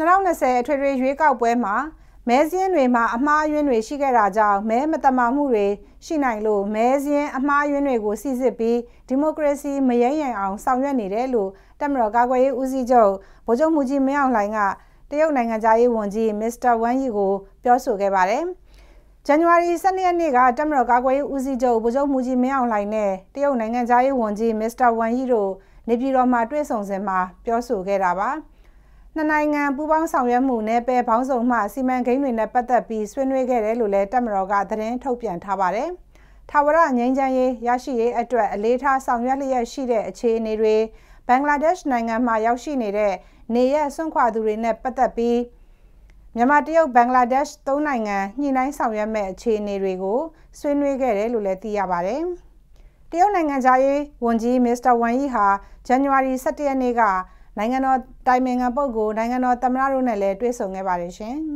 2020အထွေထွေရွေးကောက်ပွဲမှာမဲစင်းတွေမှာအမှားအယွင်းတွေရှိခဲ့တာကြောင့်မဲမတမာမှုတွေရှိနိုင်လို့မဲစင်းအမှားအယွင်းတွေကိုစစ်စစ်ပြီးဒီမိုကရေစီမရရင်အောင်ဆောင်ရွက်နေတယ်လို့တက်မတော်ကာကွယ်ရေးဦးစီးချုပ်ဗိုလ်ချုပ်မူကြီးမင်းအောင်လှိုင်ကတရုတ်နိုင်ငံသားရေးဝန်ကြီးမစ္စတာဝမ်ယီကို ပြောဆိုခဲ့ပါတယ်။ဇန်နဝါရီ12ရက်နေ့ကတက်မတော်ကာကွယ်ရေးဦးစီးချုပ်ဗိုလ်ချုပ်မူကြီးမင်းအောင်လှိုင်နဲ့တရုတ်နိုင်ငံသားရေးဝန်ကြီးမစ္စတာဝမ်ယီတို့နေပြည်တော်မှာတွေ့ဆုံစဉ်မှာပြောဆိုခဲ့တာပါ။နှစ်နိုင်ငံပူးပေါင်းဆောင်ရွက်မှုနဲ့ပယ်ပေါင်းစုံမှစီမံကိန်းတွေနဲ့ပတ်သက်ပြီးဆွေးနွေးခဲ့တယ်လို့လည်းတက်မတော်ကသတင်းထုတ်ပြန်ထားပါတယ်။ထာဝရငြိမ်းချမ်းရေးရရှိရေးအတွက်အလေးထားဆောင်ရွက်လျက်ရှိတဲ့အခြေအနေတွေဘင်္ဂလားဒေ့ရှ်နိုင်ငံမှာရောက်ရှိနေတဲ့နေရက်ဆွန့်ခွာသူတွေနဲ့ပတ်သက်ပြီးမြန်မာတရုတ်ဘင်္ဂလားဒေ့ရှ်သုံးနိုင်ငံညှိနှိုင်းဆောင်ရွက်မဲ့အခြေအနေတွေကိုဆွေးနွေးခဲ့တယ်လို့လည်းသိရပါဗျ။တရုတ်နိုင်ငံသားရေးဝန်ကြီးမစ္စတာဝမ်ယီဟာဇန်နဝါရီ17ရက်နေ့ကနိုင်ငံတော်တိုင်ပင်ခံပုဂ္ဂိုလ်နိုင်ငံတော်သမ္မတတို့နဲ့လည်းတွေ့ဆုံခဲ့ပါတယ်ရှင်။